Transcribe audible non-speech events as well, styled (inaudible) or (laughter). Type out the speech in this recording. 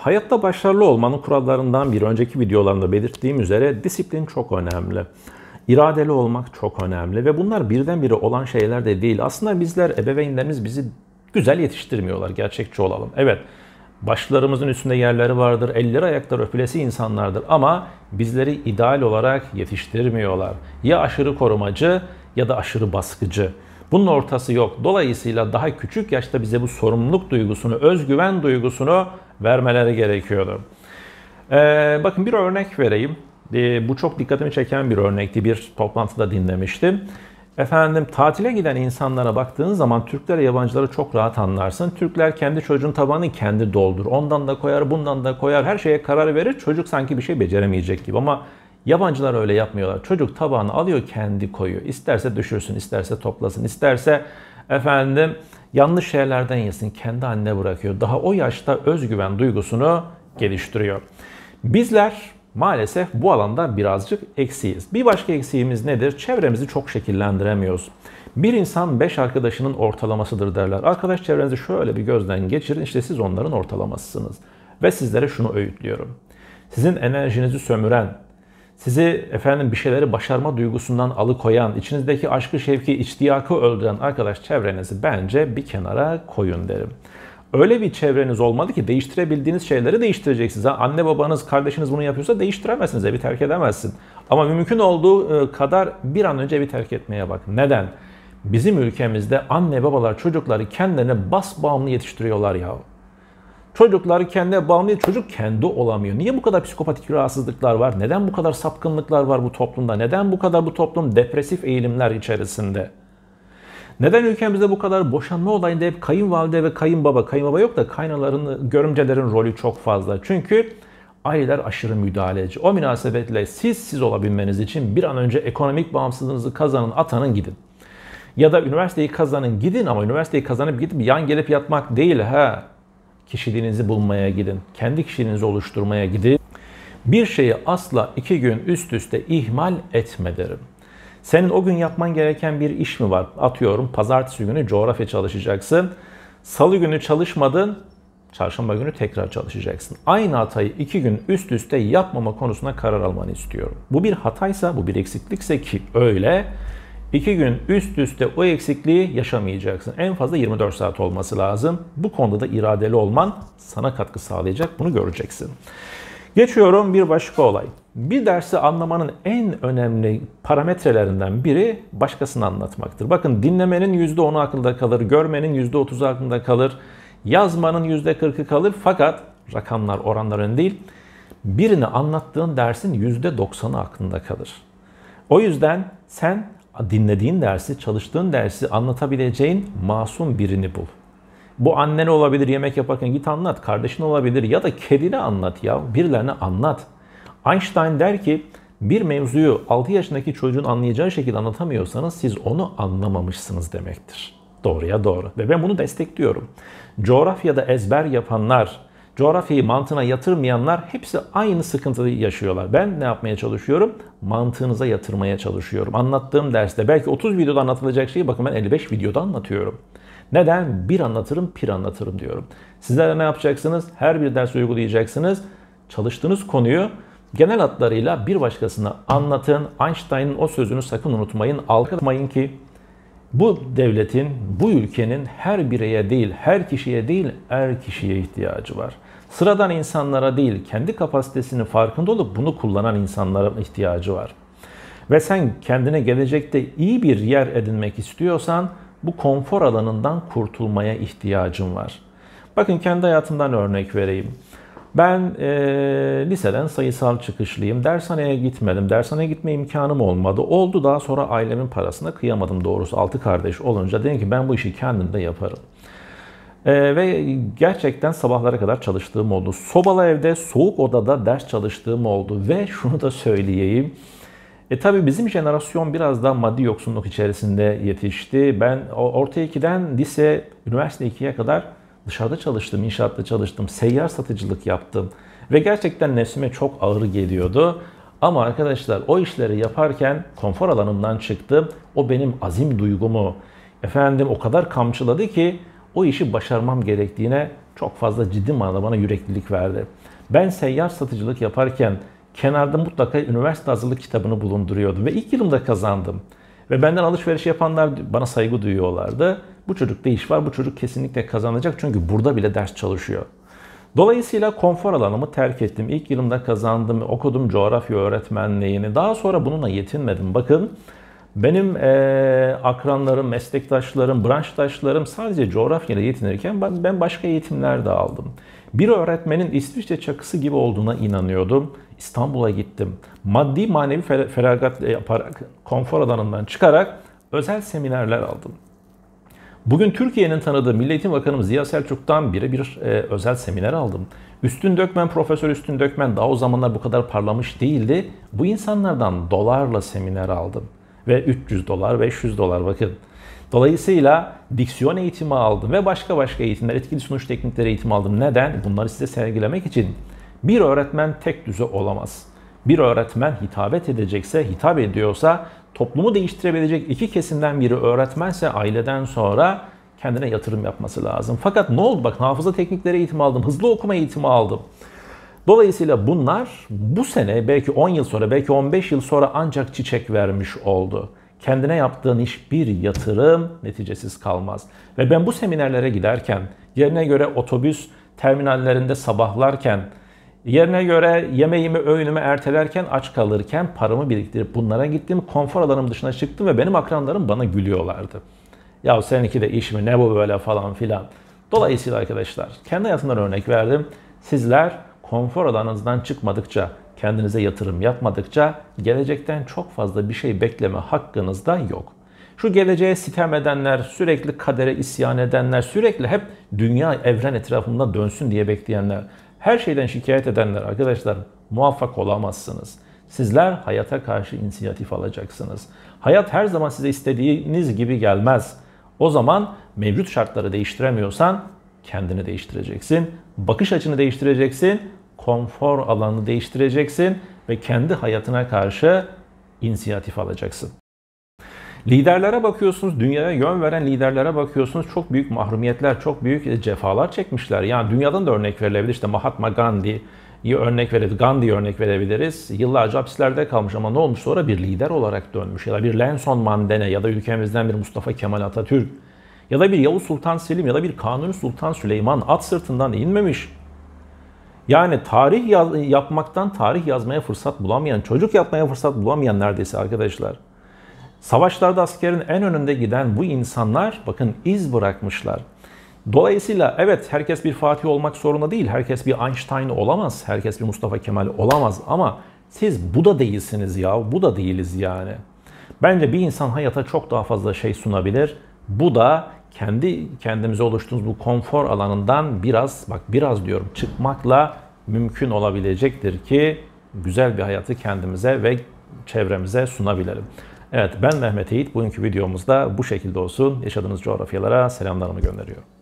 Hayatta başarılı olmanın kurallarından bir önceki videolarında belirttiğim üzere disiplin çok önemli. İradeli olmak çok önemli ve bunlar birdenbire olan şeyler de değil. Aslında bizler, ebeveynlerimiz bizi güzel yetiştirmiyorlar, gerçekçi olalım. Evet, başlarımızın üstünde yerleri vardır, elleri ayakları öpülesi insanlardır ama bizleri ideal olarak yetiştirmiyorlar. Ya aşırı korumacı ya da aşırı baskıcı. Bunun ortası yok. Dolayısıyla daha küçük yaşta bize bu sorumluluk duygusunu, özgüven duygusunu vermeleri gerekiyordu. Ee, bakın bir örnek vereyim. Ee, bu çok dikkatimi çeken bir örnekti. Bir toplantıda dinlemiştim. Efendim tatile giden insanlara baktığın zaman Türklere yabancıları çok rahat anlarsın. Türkler kendi çocuğun tabanı kendi doldur. Ondan da koyar, bundan da koyar. Her şeye karar verir. Çocuk sanki bir şey beceremeyecek gibi ama Yabancılar öyle yapmıyorlar. Çocuk tabağını alıyor kendi koyuyor. İsterse düşürsün, isterse toplasın, isterse efendim yanlış şeylerden yesin. Kendi anne bırakıyor. Daha o yaşta özgüven duygusunu geliştiriyor. Bizler maalesef bu alanda birazcık eksiyiz. Bir başka eksiğimiz nedir? Çevremizi çok şekillendiremiyoruz. Bir insan beş arkadaşının ortalamasıdır derler. Arkadaş çevrenizi şöyle bir gözden geçirin. işte siz onların ortalamasısınız. Ve sizlere şunu öğütlüyorum. Sizin enerjinizi sömüren, sizi efendim bir şeyleri başarma duygusundan alıkoyan, içinizdeki aşkı, şevki, içtiyakı öldüren arkadaş çevrenizi bence bir kenara koyun derim. Öyle bir çevreniz olmalı ki değiştirebildiğiniz şeyleri değiştireceksiniz. Ha, anne babanız, kardeşiniz bunu yapıyorsa değiştiremezsiniz, evi terk edemezsin. Ama mümkün olduğu e, kadar bir an önce evi terk etmeye bak. Neden? Bizim ülkemizde anne babalar çocukları kendilerine bas bağımlı yetiştiriyorlar yahu. Çocuklar kendine bağımlı çocuk kendi olamıyor. Niye bu kadar psikopatik rahatsızlıklar var? Neden bu kadar sapkınlıklar var bu toplumda? Neden bu kadar bu toplum depresif eğilimler içerisinde? Neden ülkemizde bu kadar boşanma olayında hep kayınvalide ve kayınbaba, kayınbaba yok da kaynaların, görümcelerin rolü çok fazla. Çünkü aileler aşırı müdahaleci. O münasebetle siz siz olabilmeniz için bir an önce ekonomik bağımsızlığınızı kazanın, atanın gidin. Ya da üniversiteyi kazanın gidin ama üniversiteyi kazanıp gidip yan gelip yatmak değil ha. Kişiliğinizi bulmaya gidin. Kendi kişiliğinizi oluşturmaya gidin. Bir şeyi asla iki gün üst üste ihmal etme derim. Senin o gün yapman gereken bir iş mi var? Atıyorum pazartesi günü coğrafya çalışacaksın. Salı günü çalışmadın, çarşamba günü tekrar çalışacaksın. Aynı hatayı iki gün üst üste yapmama konusuna karar almanı istiyorum. Bu bir hataysa, bu bir eksiklikse ki öyle 2 gün üst üste o eksikliği yaşamayacaksın. En fazla 24 saat olması lazım. Bu konuda da iradeli olman sana katkı sağlayacak. Bunu göreceksin. Geçiyorum bir başka olay. Bir dersi anlamanın en önemli parametrelerinden biri başkasını anlatmaktır. Bakın dinlemenin %10'u akılda kalır, görmenin %30'u aklında kalır, yazmanın %40'ı kalır fakat rakamlar oranlar oranların değil, birini anlattığın dersin %90'ı aklında kalır. O yüzden sen dinlediğin dersi, çalıştığın dersi anlatabileceğin masum birini bul. Bu annen olabilir yemek yaparken git anlat, kardeşin olabilir ya da kedine anlat ya, birilerine anlat. Einstein der ki bir mevzuyu 6 yaşındaki çocuğun anlayacağı şekilde anlatamıyorsanız siz onu anlamamışsınız demektir. Doğruya doğru ve ben bunu destekliyorum. Coğrafyada ezber yapanlar, coğrafyayı mantığına yatırmayanlar hepsi aynı sıkıntıyı yaşıyorlar. Ben ne yapmaya çalışıyorum? Mantığınıza yatırmaya çalışıyorum. Anlattığım derste belki 30 videoda anlatılacak şeyi bakın ben 55 videoda anlatıyorum. Neden? Bir anlatırım, pir anlatırım diyorum. Sizler de ne yapacaksınız? Her bir ders uygulayacaksınız. Çalıştığınız konuyu genel hatlarıyla bir başkasına anlatın. Einstein'ın o sözünü sakın unutmayın. Alkalamayın ki bu devletin, bu ülkenin her bireye değil, her kişiye değil, her kişiye ihtiyacı var. Sıradan insanlara değil, kendi kapasitesinin farkında olup bunu kullanan insanlara ihtiyacı var. Ve sen kendine gelecekte iyi bir yer edinmek istiyorsan bu konfor alanından kurtulmaya ihtiyacın var. Bakın kendi hayatımdan örnek vereyim. Ben e, liseden sayısal çıkışlıyım. Dershaneye gitmedim. Dershaneye gitme imkanım olmadı. Oldu daha sonra ailemin parasına kıyamadım doğrusu. Altı kardeş olunca dedim ki ben bu işi kendim de yaparım. E, ve gerçekten sabahlara kadar çalıştığım oldu. Sobalı evde, soğuk odada ders çalıştığım oldu. Ve (laughs) şunu da söyleyeyim. E tabii bizim jenerasyon biraz daha maddi yoksunluk içerisinde yetişti. Ben orta 2'den lise, üniversite 2'ye kadar dışarıda çalıştım, inşaatta çalıştım, seyyar satıcılık yaptım ve gerçekten nefsime çok ağır geliyordu. Ama arkadaşlar o işleri yaparken konfor alanımdan çıktım. O benim azim duygumu efendim o kadar kamçıladı ki o işi başarmam gerektiğine çok fazla ciddi manada bana yüreklilik verdi. Ben seyyar satıcılık yaparken kenarda mutlaka üniversite hazırlık kitabını bulunduruyordum ve ilk yılımda kazandım. Ve benden alışveriş yapanlar bana saygı duyuyorlardı. Bu çocukta iş var, bu çocuk kesinlikle kazanacak çünkü burada bile ders çalışıyor. Dolayısıyla konfor alanımı terk ettim. İlk yılımda kazandım, okudum coğrafya öğretmenliğini. Daha sonra bununla yetinmedim. Bakın benim e, akranlarım, meslektaşlarım, branştaşlarım sadece coğrafyayla yetinirken ben başka eğitimler de aldım. Bir öğretmenin İsviçre çakısı gibi olduğuna inanıyordum. İstanbul'a gittim. Maddi manevi feragat yaparak, e, konfor alanından çıkarak özel seminerler aldım. Bugün Türkiye'nin tanıdığı Milli Eğitim Bakanımız Ziya Selçuk'tan birebir e, özel seminer aldım. Üstün Dökmen, Profesör Üstün Dökmen daha o zamanlar bu kadar parlamış değildi. Bu insanlardan dolarla seminer aldım. Ve 300 dolar, 500 dolar bakın. Dolayısıyla diksiyon eğitimi aldım ve başka başka eğitimler, etkili sunuş teknikleri eğitimi aldım. Neden? Bunları size sergilemek için. Bir öğretmen tek düze olamaz. Bir öğretmen hitabet edecekse, hitap ediyorsa, toplumu değiştirebilecek iki kesimden biri öğretmense aileden sonra kendine yatırım yapması lazım. Fakat ne oldu? Bak hafıza teknikleri eğitimi aldım, hızlı okuma eğitimi aldım. Dolayısıyla bunlar bu sene belki 10 yıl sonra belki 15 yıl sonra ancak çiçek vermiş oldu kendine yaptığın iş bir yatırım neticesiz kalmaz. Ve ben bu seminerlere giderken, yerine göre otobüs terminallerinde sabahlarken, yerine göre yemeğimi öğünümü ertelerken, aç kalırken paramı biriktirip bunlara gittim. Konfor alanım dışına çıktım ve benim akranlarım bana gülüyorlardı. Ya seninki de iş mi ne bu böyle falan filan. Dolayısıyla arkadaşlar kendi hayatımdan örnek verdim. Sizler konfor alanınızdan çıkmadıkça Kendinize yatırım yapmadıkça gelecekten çok fazla bir şey bekleme hakkınız da yok. Şu geleceğe sitem edenler, sürekli kadere isyan edenler, sürekli hep dünya evren etrafında dönsün diye bekleyenler, her şeyden şikayet edenler arkadaşlar muvaffak olamazsınız. Sizler hayata karşı inisiyatif alacaksınız. Hayat her zaman size istediğiniz gibi gelmez. O zaman mevcut şartları değiştiremiyorsan kendini değiştireceksin, bakış açını değiştireceksin, konfor alanını değiştireceksin ve kendi hayatına karşı inisiyatif alacaksın. Liderlere bakıyorsunuz, dünyaya yön veren liderlere bakıyorsunuz. Çok büyük mahrumiyetler, çok büyük e, cefalar çekmişler. Yani dünyadan da örnek verilebilir. İşte Mahatma Gandhi örnek verebiliriz, Gandhi örnek verebiliriz. Yıllarca hapislerde kalmış ama ne olmuş sonra bir lider olarak dönmüş. Ya da bir Lenson Mandene ya da ülkemizden bir Mustafa Kemal Atatürk. Ya da bir Yavuz Sultan Selim ya da bir Kanuni Sultan Süleyman at sırtından inmemiş. Yani tarih yaz, yapmaktan tarih yazmaya fırsat bulamayan, çocuk yapmaya fırsat bulamayan neredeyse arkadaşlar. Savaşlarda askerin en önünde giden bu insanlar bakın iz bırakmışlar. Dolayısıyla evet herkes bir Fatih olmak zorunda değil. Herkes bir Einstein olamaz. Herkes bir Mustafa Kemal olamaz ama siz bu da değilsiniz ya. Bu da değiliz yani. Bence bir insan hayata çok daha fazla şey sunabilir. Bu da kendi kendimize oluştuğumuz bu konfor alanından biraz bak biraz diyorum çıkmakla mümkün olabilecektir ki güzel bir hayatı kendimize ve çevremize sunabilirim. Evet ben Mehmet Yiğit. Bugünkü videomuzda bu şekilde olsun. Yaşadığınız coğrafyalara selamlarımı gönderiyorum.